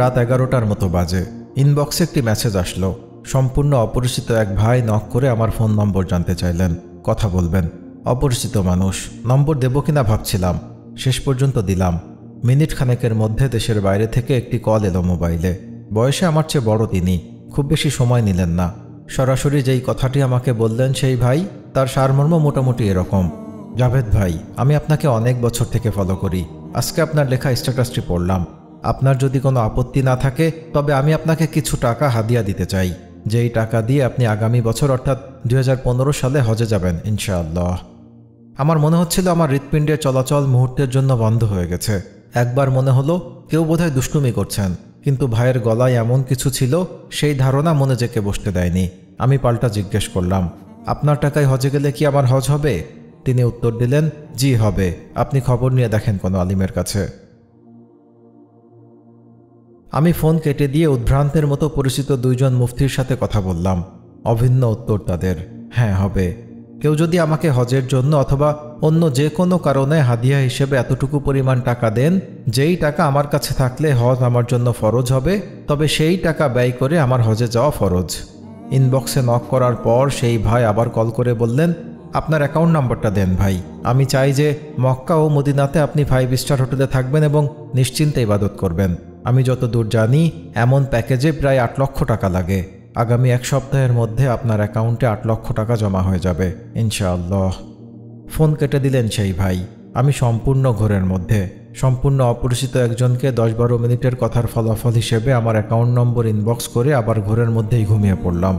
রাত এগারোটার মতো বাজে ইনবক্সে একটি মেসেজ আসলো সম্পূর্ণ অপরিচিত এক ভাই নক করে আমার ফোন নম্বর জানতে চাইলেন কথা বলবেন অপরিচিত মানুষ নম্বর দেব কিনা ভাবছিলাম শেষ পর্যন্ত দিলাম মিনিট খানেকের মধ্যে দেশের বাইরে থেকে একটি কল এলো মোবাইলে বয়সে আমার চেয়ে বড় তিনি খুব বেশি সময় নিলেন না সরাসরি যেই কথাটি আমাকে বললেন সেই ভাই তার সারমর্ম মোটামুটি এরকম জাভেদ ভাই আমি আপনাকে অনেক বছর থেকে ফলো করি আজকে আপনার লেখা স্ট্যাটাসটি পড়লাম আপনার যদি কোনো আপত্তি না থাকে তবে আমি আপনাকে কিছু টাকা হাদিয়া দিতে চাই যেই টাকা দিয়ে আপনি আগামী বছর অর্থাৎ দু সালে হজে যাবেন ইনশাআল্লাহ আমার মনে হচ্ছিল আমার হৃৎপিণ্ডের চলাচল মুহূর্তের জন্য বন্ধ হয়ে গেছে একবার মনে হলো কেউ বোধহয় দুষ্টুমি করছেন কিন্তু ভাইয়ের গলায় এমন কিছু ছিল সেই ধারণা মনে জেকে বসতে দেয়নি আমি পাল্টা জিজ্ঞেস করলাম আপনার টাকায় হজে গেলে কি আমার হজ হবে তিনি উত্তর দিলেন জি হবে আপনি খবর নিয়ে দেখেন কোনো আলিমের কাছে আমি ফোন কেটে দিয়ে উদ্ভ্রান্তের মতো পরিচিত দুইজন মুফতির সাথে কথা বললাম অভিন্ন উত্তর তাদের হ্যাঁ হবে কেউ যদি আমাকে হজের জন্য অথবা অন্য যে কোনো কারণে হাদিয়া হিসেবে এতটুকু পরিমাণ টাকা দেন যেই টাকা আমার কাছে থাকলে হজ আমার জন্য ফরজ হবে তবে সেই টাকা ব্যয় করে আমার হজে যাওয়া ফরজ ইনবক্সে নক করার পর সেই ভাই আবার কল করে বললেন আপনার অ্যাকাউন্ট নাম্বারটা দেন ভাই আমি চাই যে মক্কা ও মদিনাতে আপনি ফাইভ স্টার হোটেলে থাকবেন এবং নিশ্চিন্তে ইবাদত করবেন আমি যত দূর জানি এমন প্যাকেজে প্রায় আট লক্ষ টাকা লাগে আগামী এক সপ্তাহের মধ্যে আপনার অ্যাকাউন্টে আট লক্ষ টাকা জমা হয়ে যাবে ইনশাআল্লাহ ফোন কেটে দিলেন সেই ভাই আমি সম্পূর্ণ ঘোরের মধ্যে সম্পূর্ণ অপরিচিত একজনকে দশ বারো মিনিটের কথার ফলাফল হিসেবে আমার অ্যাকাউন্ট নম্বর ইনবক্স করে আবার ঘোরের মধ্যেই ঘুমিয়ে পড়লাম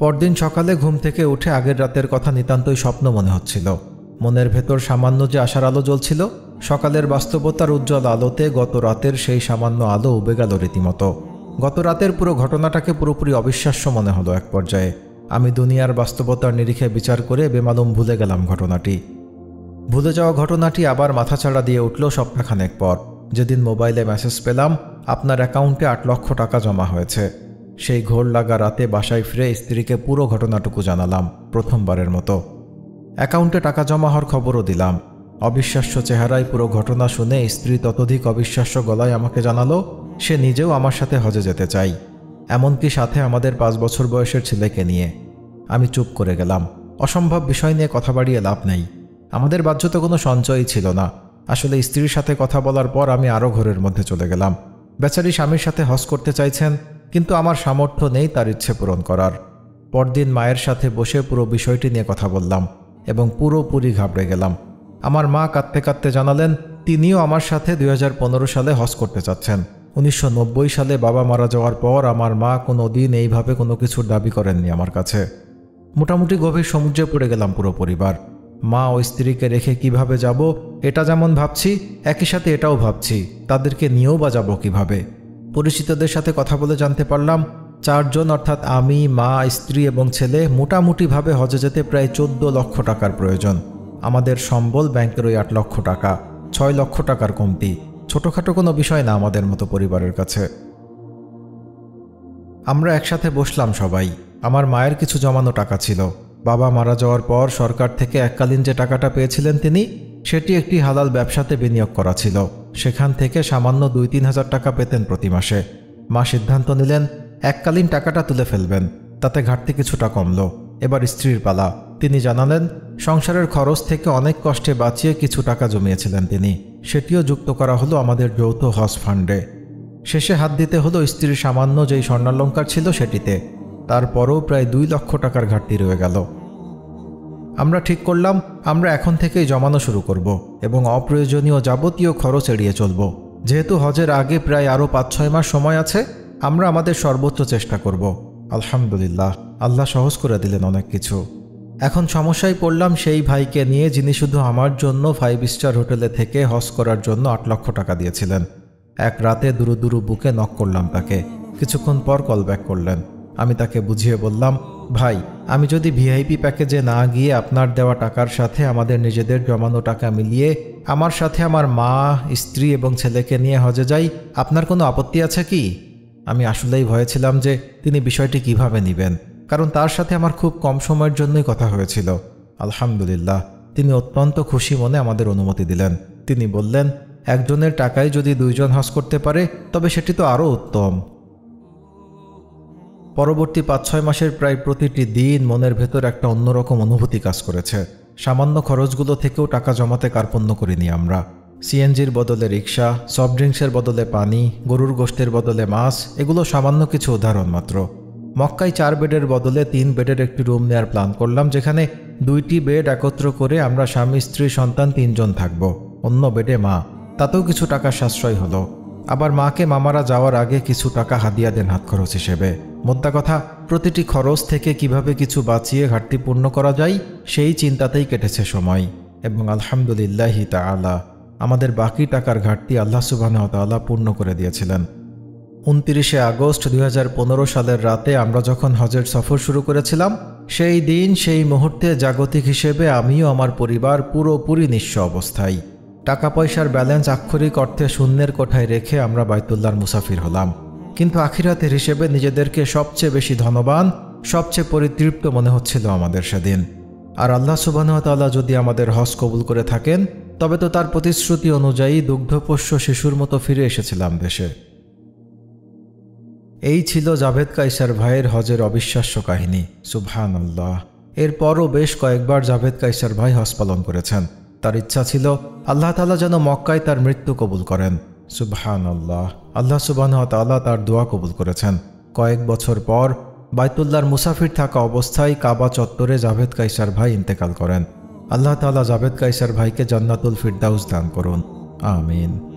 পরদিন সকালে ঘুম থেকে উঠে আগের রাতের কথা নিতান্তই স্বপ্ন মনে হচ্ছিল মনের ভেতর সামান্য যে আশার আলো জ্বলছিল সকালের বাস্তবতার উজ্জ্বল আলোতে গত রাতের সেই সামান্য আলো উবে গেল রীতিমতো গত রাতের পুরো ঘটনাটাকে পুরোপুরি অবিশ্বাস্য মনে হলো এক পর্যায়ে আমি দুনিয়ার বাস্তবতার নিরিখে বিচার করে বেমালুম ভুলে গেলাম ঘটনাটি ভুলে যাওয়া ঘটনাটি আবার মাথাছাড়া দিয়ে উঠল সপ্তাহখানেক পর যেদিন মোবাইলে মেসেজ পেলাম আপনার অ্যাকাউন্টে আট লক্ষ টাকা জমা হয়েছে সেই ঘোর লাগা রাতে বাসায় ফিরে স্ত্রীকে পুরো ঘটনাটুকু জানালাম প্রথমবারের মতো অ্যাকাউন্টে টাকা জমা হওয়ার খবরও দিলাম অবিশ্বাস্য চেহারায় পুরো ঘটনা শুনে স্ত্রী ততোধিক অবিশ্বাস্য গলায় আমাকে জানালো সে নিজেও আমার সাথে হজে যেতে চাই এমনকি সাথে আমাদের পাঁচ বছর বয়সের ছেলেকে নিয়ে আমি চুপ করে গেলাম অসম্ভব বিষয় নিয়ে কথা বাড়িয়ে লাভ নেই আমাদের তো কোনো সঞ্চয়ই ছিল না আসলে স্ত্রীর সাথে কথা বলার পর আমি আরও ঘরের মধ্যে চলে গেলাম বেচারি স্বামীর সাথে হজ করতে চাইছেন কিন্তু আমার সামর্থ্য নেই তার ইচ্ছে পূরণ করার পরদিন মায়ের সাথে বসে পুরো বিষয়টি নিয়ে কথা বললাম এবং পুরোপুরি ঘাবড়ে গেলাম আমার মা কাঁদতে কাঁদতে জানালেন তিনিও আমার সাথে দুই সালে হজ করতে চাচ্ছেন উনিশশো সালে বাবা মারা যাওয়ার পর আমার মা কোনো দিন এইভাবে কোনো কিছুর দাবি করেননি আমার কাছে মোটামুটি গভীর সমুদ্রে পড়ে গেলাম পুরো পরিবার মা ও স্ত্রীকে রেখে কিভাবে যাব এটা যেমন ভাবছি একই সাথে এটাও ভাবছি তাদেরকে নিয়েও বা যাবো কীভাবে পরিচিতদের সাথে কথা বলে জানতে পারলাম চারজন অর্থাৎ আমি মা স্ত্রী এবং ছেলে মোটামুটিভাবে হজে যেতে প্রায় চোদ্দ লক্ষ টাকার প্রয়োজন আমাদের সম্বল ব্যাংকের ওই আট লক্ষ টাকা ছয় লক্ষ টাকার কমতি ছোটোখাটো কোনো বিষয় না আমাদের মতো পরিবারের কাছে আমরা একসাথে বসলাম সবাই আমার মায়ের কিছু জমানো টাকা ছিল বাবা মারা যাওয়ার পর সরকার থেকে এককালীন যে টাকাটা পেয়েছিলেন তিনি সেটি একটি হালাল ব্যবসাতে বিনিয়োগ করা ছিল সেখান থেকে সামান্য দুই তিন হাজার টাকা পেতেন প্রতি মাসে মা সিদ্ধান্ত নিলেন এককালীন টাকাটা তুলে ফেলবেন তাতে ঘাটতি কিছুটা কমল এবার স্ত্রীর পালা তিনি জানালেন সংসারের খরচ থেকে অনেক কষ্টে বাঁচিয়ে কিছু টাকা জমিয়েছিলেন তিনি সেটিও যুক্ত করা হলো আমাদের যৌথ হজ ফান্ডে শেষে হাত দিতে হলো স্ত্রীর সামান্য যেই স্বর্ণালঙ্কার ছিল সেটিতে তারপরও প্রায় দুই লক্ষ টাকার ঘাটতি রয়ে গেল আমরা ঠিক করলাম আমরা এখন থেকেই জমানো শুরু করব এবং অপ্রয়োজনীয় যাবতীয় খরচ এড়িয়ে চলব যেহেতু হজের আগে প্রায় আরও পাঁচ ছয় মাস সময় আছে আমরা আমাদের সর্বোচ্চ চেষ্টা করব আলহামদুলিল্লাহ আল্লাহ সহজ করে দিলেন অনেক কিছু এখন সমস্যায় পড়লাম সেই ভাইকে নিয়ে যিনি শুধু আমার জন্য ফাইভ স্টার হোটেলে থেকে হজ করার জন্য আট লক্ষ টাকা দিয়েছিলেন এক রাতে দুরু দুরু বুকে নক করলাম তাকে কিছুক্ষণ পর কল ব্যাক করলেন আমি তাকে বুঝিয়ে বললাম ভাই আমি যদি ভিআইপি প্যাকেজে না গিয়ে আপনার দেওয়া টাকার সাথে আমাদের নিজেদের জমানো টাকা মিলিয়ে আমার সাথে আমার মা স্ত্রী এবং ছেলেকে নিয়ে হজে যাই আপনার কোনো আপত্তি আছে কি আমি আসলেই ভয়েছিলাম যে তিনি বিষয়টি কিভাবে নেবেন কারণ তার সাথে আমার খুব কম সময়ের জন্যই কথা হয়েছিল আলহামদুলিল্লাহ তিনি অত্যন্ত খুশি মনে আমাদের অনুমতি দিলেন তিনি বললেন একজনের টাকায় যদি দুইজন হজ করতে পারে তবে সেটি তো আরও উত্তম পরবর্তী পাঁচ ছয় মাসের প্রায় প্রতিটি দিন মনের ভেতর একটা অন্যরকম অনুভূতি কাজ করেছে সামান্য খরচগুলো থেকেও টাকা জমাতে কার্পণ্য করিনি আমরা সিএনজির বদলে রিক্সা সফট ড্রিঙ্কসের বদলে পানি গরুর গোষ্ঠের বদলে মাছ এগুলো সামান্য কিছু উদাহরণ মাত্র মক্কায় চার বেডের বদলে তিন বেডের একটি রুম নেওয়ার প্ল্যান করলাম যেখানে দুইটি বেড একত্র করে আমরা স্বামী স্ত্রী সন্তান তিনজন থাকব অন্য বেডে মা তাতেও কিছু টাকা সাশ্রয় হলো আবার মাকে মামারা যাওয়ার আগে কিছু টাকা হাদিয়া দেন হাত খরচ হিসেবে মোদ্দা কথা প্রতিটি খরচ থেকে কিভাবে কিছু বাঁচিয়ে ঘাটতি পূর্ণ করা যায় সেই চিন্তাতেই কেটেছে সময় এবং আলহামদুলিল্লাহি আল্লাহ আমাদের বাকি টাকার ঘাটতি আল্লাহ সুবাহ তাল্লাহ পূর্ণ করে দিয়েছিলেন উনতিরিশে আগস্ট দুই সালের রাতে আমরা যখন হজের সফর শুরু করেছিলাম সেই দিন সেই মুহূর্তে জাগতিক হিসেবে আমিও আমার পরিবার পুরোপুরি নিঃস্ব অবস্থায় টাকা পয়সার ব্যালেন্স আক্ষরিক অর্থে শূন্যের কোঠায় রেখে আমরা বায়তুল্লার মুসাফির হলাম কিন্তু আখিরাতের হিসেবে নিজেদেরকে সবচেয়ে বেশি ধনবান সবচেয়ে পরিতৃপ্ত মনে হচ্ছিল আমাদের সেদিন আর আল্লাহ সুবাহতাল্লাহ যদি আমাদের হজ কবুল করে থাকেন তবে তো তার প্রতিশ্রুতি অনুযায়ী দুগ্ধপোষ্য শিশুর মতো ফিরে এসেছিলাম দেশে এই ছিল জাভেদ কাইসার ভাইয়ের হজের অবিশ্বাস্য কাহিনী সুবহান আল্লাহ এরপরও বেশ কয়েকবার জাভেদ কাইসার ভাই হজ পালন করেছেন তার ইচ্ছা ছিল আল্লাহ তালা যেন মক্কায় তার মৃত্যু কবুল করেন সুবহান আল্লাহ আল্লাহ সুবাহ তাল্লাহ তার দোয়া কবুল করেছেন কয়েক বছর পর বায়তুল্লার মুসাফির থাকা অবস্থায় কাবা চত্বরে জাভেদ কাইসার ভাই ইন্তেকাল করেন আল্লাহ তালা জাভেদ কাইসার ভাইকে জান্নাতুল ফিরদাউস দান করুন আমিন